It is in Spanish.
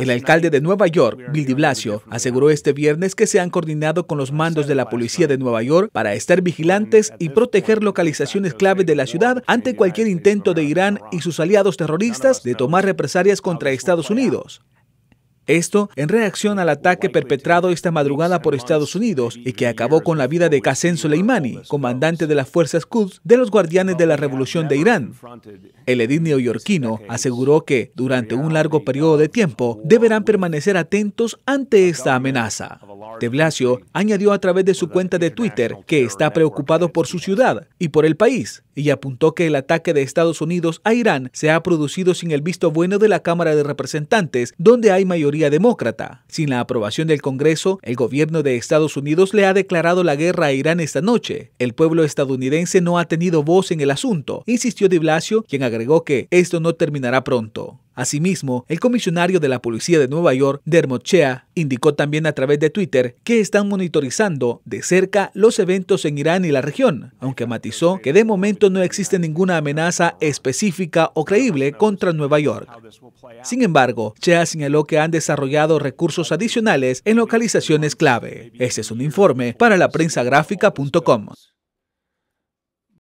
El alcalde de Nueva York, Bill de Blasio, aseguró este viernes que se han coordinado con los mandos de la policía de Nueva York para estar vigilantes y proteger localizaciones clave de la ciudad ante cualquier intento de Irán y sus aliados terroristas de tomar represalias contra Estados Unidos. Esto en reacción al ataque perpetrado esta madrugada por Estados Unidos y que acabó con la vida de Qasem Soleimani, comandante de las fuerzas Quds de los Guardianes de la Revolución de Irán. El edil neoyorquino aseguró que, durante un largo periodo de tiempo, deberán permanecer atentos ante esta amenaza. De Blasio añadió a través de su cuenta de Twitter que está preocupado por su ciudad y por el país y apuntó que el ataque de Estados Unidos a Irán se ha producido sin el visto bueno de la Cámara de Representantes, donde hay mayoría demócrata. Sin la aprobación del Congreso, el gobierno de Estados Unidos le ha declarado la guerra a Irán esta noche. El pueblo estadounidense no ha tenido voz en el asunto, insistió de Blasio, quien agregó que esto no terminará pronto. Asimismo, el comisionario de la Policía de Nueva York, Dermot Shea, indicó también a través de Twitter que están monitorizando de cerca los eventos en Irán y la región, aunque matizó que de momento no existe ninguna amenaza específica o creíble contra Nueva York. Sin embargo, Shea señaló que han desarrollado recursos adicionales en localizaciones clave. Este es un informe para la